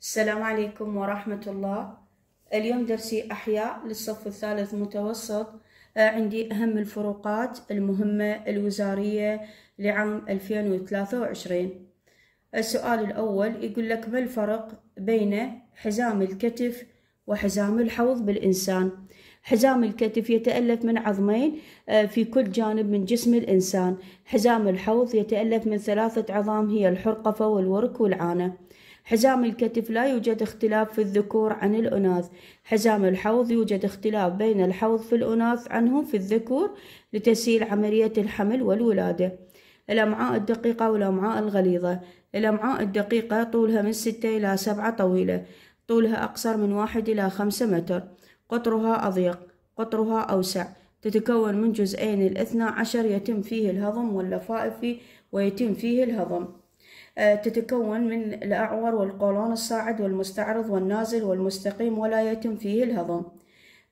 السلام عليكم ورحمة الله اليوم درسي أحياء للصف الثالث متوسط آه، عندي أهم الفروقات المهمة الوزارية لعام 2023 السؤال الأول يقول لك ما الفرق بين حزام الكتف وحزام الحوض بالإنسان حزام الكتف يتألف من عظمين آه، في كل جانب من جسم الإنسان حزام الحوض يتألف من ثلاثة عظام هي الحرقفة والورك والعانة حزام الكتف لا يوجد اختلاف في الذكور عن الأناث حزام الحوض يوجد اختلاف بين الحوض في الأناث عنهم في الذكور لتسهيل عملية الحمل والولادة الأمعاء الدقيقة والأمعاء الغليظة الأمعاء الدقيقة طولها من ستة إلى سبعة طويلة طولها أقصر من واحد إلى خمسة متر قطرها أضيق قطرها أوسع تتكون من جزئين الاثنى عشر يتم فيه الهضم واللفائف ويتم فيه الهضم تتكون من الأعور والقولون الصاعد والمستعرض والنازل والمستقيم ولا يتم فيه الهضم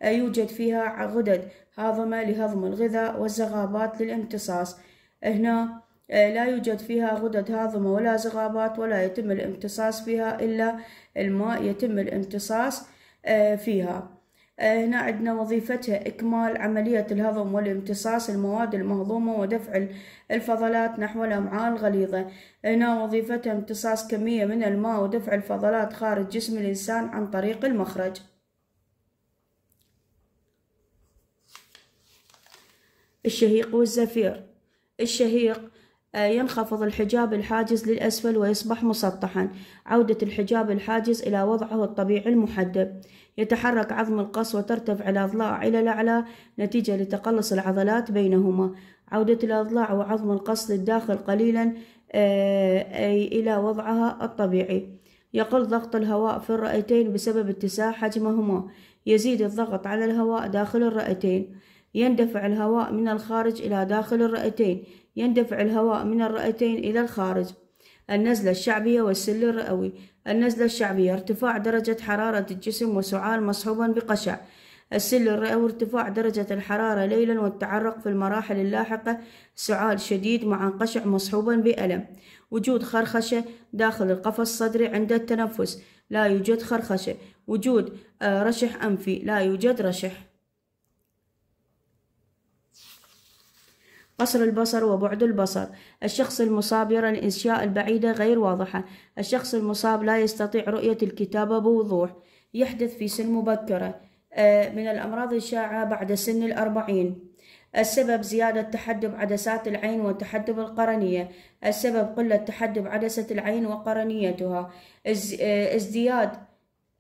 يوجد فيها غدد هاضمة لهضم الغذاء والزغابات للامتصاص هنا آه، لا يوجد فيها غدد هاضمة ولا زغابات ولا يتم الامتصاص فيها إلا الماء يتم الامتصاص آه، فيها آه، هنا عندنا وظيفتها إكمال عملية الهضم والامتصاص المواد المهضومة ودفع الفضلات نحو الأمعاء الغليظة هنا وظيفتها امتصاص كمية من الماء ودفع الفضلات خارج جسم الإنسان عن طريق المخرج الشهيق والزفير الشهيق آه، ينخفض الحجاب الحاجز للأسفل ويصبح مسطحا عودة الحجاب الحاجز إلى وضعه الطبيعي المحدب يتحرك عظم القص وترتفع الأضلاع إلى الأعلى نتيجة لتقلص العضلات بينهما عودة الأضلاع وعظم القص للداخل قليلا آه، إلى وضعها الطبيعي يقل ضغط الهواء في الرئتين بسبب اتساع حجمهما يزيد الضغط على الهواء داخل الرئتين يندفع الهواء من الخارج إلى داخل الرئتين يندفع الهواء من الرئتين إلى الخارج النزلة الشعبية والسل الرئوي النزلة الشعبية ارتفاع درجة حرارة الجسم وسعال مصحوبا بقشع السل الرئوي ارتفاع درجة الحرارة ليلا والتعرق في المراحل اللاحقة سعال شديد مع قشع مصحوبا بألم وجود خرخشة داخل القفص الصدري عند التنفس لا يوجد خرخشة وجود آه، رشح أنفي لا يوجد رشح قصر البصر وبعد البصر الشخص المصاب يرى الأشياء البعيدة غير واضحة الشخص المصاب لا يستطيع رؤية الكتابة بوضوح يحدث في سن مبكرة آه، من الأمراض الشائعة بعد سن الأربعين السبب زيادة تحدب عدسات العين وتحدب القرنية السبب قلة تحدب عدسة العين وقرنيتها آه، ازدياد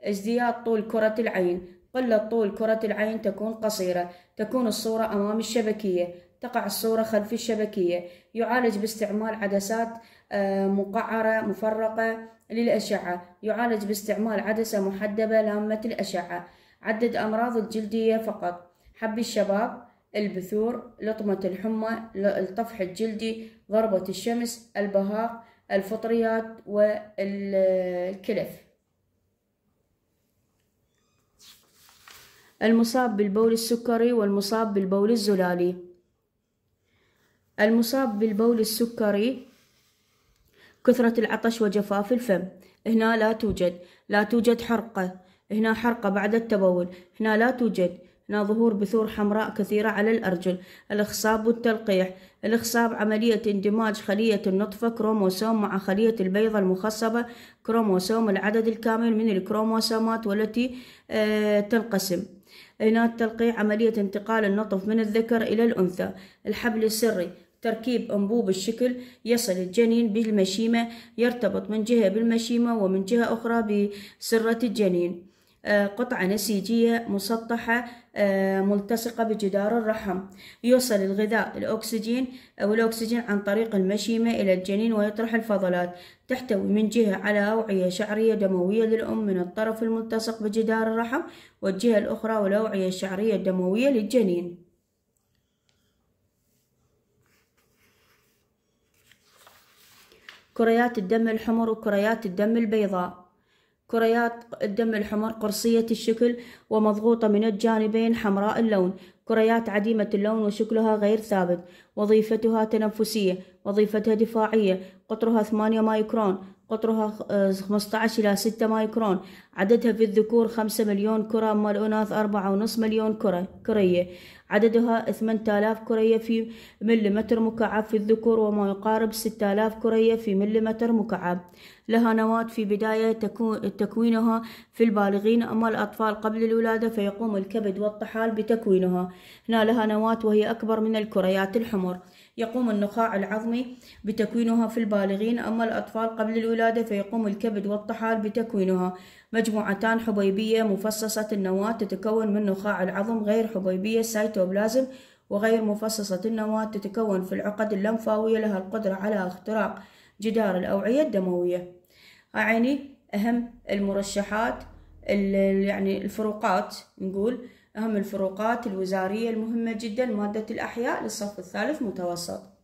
ازدياد طول كرة العين قلة طول كرة العين تكون قصيرة تكون الصورة أمام الشبكية تقع الصورة خلف الشبكية يعالج باستعمال عدسات آه، مقعرة مفرقة للأشعة يعالج باستعمال عدسة محدبة لامة الأشعة عدد أمراض الجلدية فقط حب الشباب البثور لطمة الحمى الطفح الجلدي ضربة الشمس البهاق الفطريات والكلف المصاب بالبول السكري والمصاب بالبول الزلالي المصاب بالبول السكري كثرة العطش وجفاف الفم هنا لا توجد لا توجد حرقة هنا حرقة بعد التبول هنا لا توجد هنا ظهور بثور حمراء كثيرة على الأرجل الإخصاب والتلقيح الإخصاب عملية اندماج خلية النطفة كروموسوم مع خلية البيضة المخصبة كروموسوم العدد الكامل من الكروموسومات والتي آه، تنقسم هنا التلقيح عملية انتقال النطف من الذكر إلى الأنثى الحبل السري تركيب أنبوب الشكل يصل الجنين بالمشيمة يرتبط من جهة بالمشيمة ومن جهة أخرى بسرة الجنين آه، قطعة نسيجية مسطحة آه، ملتصقة بجدار الرحم يوصل الغذاء الأكسجين أو آه، الأكسجين عن طريق المشيمة إلى الجنين ويطرح الفضلات تحتوي من جهة على أوعية شعرية دموية للأم من الطرف الملتصق بجدار الرحم والجهة الأخرى والأوعية الشعرية الدموية للجنين كريات الدم الحمر وكريات الدم البيضاء كريات الدم الحمر قرصية الشكل ومضغوطة من الجانبين حمراء اللون كريات عديمة اللون وشكلها غير ثابت وظيفتها تنفسية وظيفتها دفاعية قطرها 8 مايكرون قطرها 15 آه، إلى 6 مايكرون عددها في الذكور 5 مليون كرة أما الأناث 4.5 مليون كرة كرية عددها 8000 كرية في مليمتر مكعب في الذكور وما يقارب 6000 كرية في مليمتر مكعب لها نواة في بداية تكوينها في البالغين أما الأطفال قبل الولادة فيقوم الكبد والطحال بتكوينها هنا لها نواة وهي أكبر من الكريات الحمر يقوم النخاع العظمي بتكوينها في البالغين أما الأطفال قبل الولادة فيقوم الكبد والطحال بتكوينها مجموعتان حبيبية مفصصة النواة تتكون من نخاع العظم غير حبيبية سايتوبلازم وغير مفصصة النواة تتكون في العقد اللمفاوية لها القدرة على اختراق جدار الأوعية الدموية أعني أهم المرشحات يعني الفروقات نقول أهم الفروقات الوزارية المهمة جدا مادة الأحياء للصف الثالث متوسط